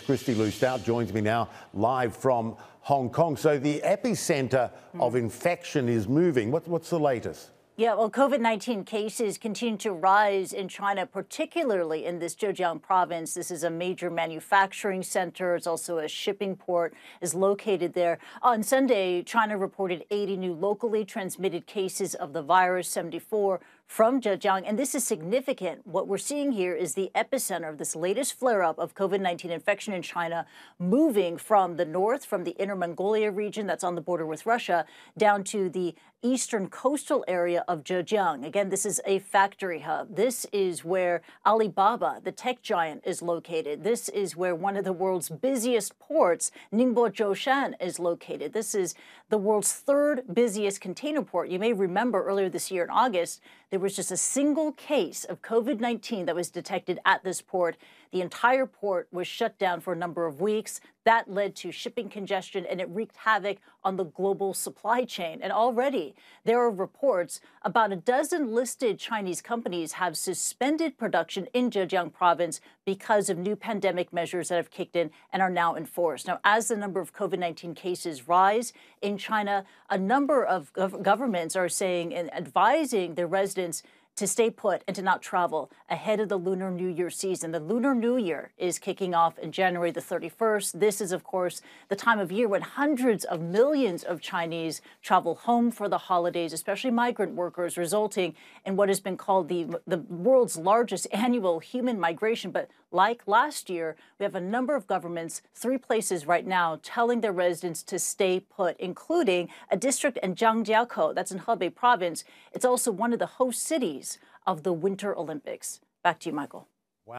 Christy Lou Stout joins me now live from Hong Kong. So the epicenter mm. of infection is moving. What, what's the latest? Yeah, well, COVID 19 cases continue to rise in China, particularly in this Zhejiang province. This is a major manufacturing center. It's also a shipping port, is located there. On Sunday, China reported 80 new locally transmitted cases of the virus, 74 from Zhejiang. And this is significant. What we're seeing here is the epicenter of this latest flare up of COVID 19 infection in China moving from the north, from the Inner Mongolia region that's on the border with Russia, down to the eastern coastal area of Zhejiang. Again, this is a factory hub. This is where Alibaba, the tech giant, is located. This is where one of the world's busiest ports, Ningbo Zhoushan, is located. This is the world's third busiest container port. You may remember earlier this year in August, there was just a single case of COVID 19 that was detected at this port. The entire port was shut down for a number of weeks. That led to shipping congestion and it wreaked havoc on the global supply chain. And already there are reports about a dozen listed Chinese companies have suspended production in Zhejiang province because of new pandemic measures that have kicked in and are now enforced. Now, as the number of COVID 19 cases rise in China, a number of governments are saying and advising their residents to stay put and to not travel ahead of the Lunar New Year season. The Lunar New Year is kicking off in January the 31st. This is, of course, the time of year when hundreds of millions of Chinese travel home for the holidays, especially migrant workers, resulting in what has been called the, the world's largest annual human migration. But like last year, we have a number of governments, three places right now, telling their residents to stay put, including a district in Zhangjiakou, that's in Hebei province. It's also one of the host cities of the Winter Olympics. Back to you, Michael.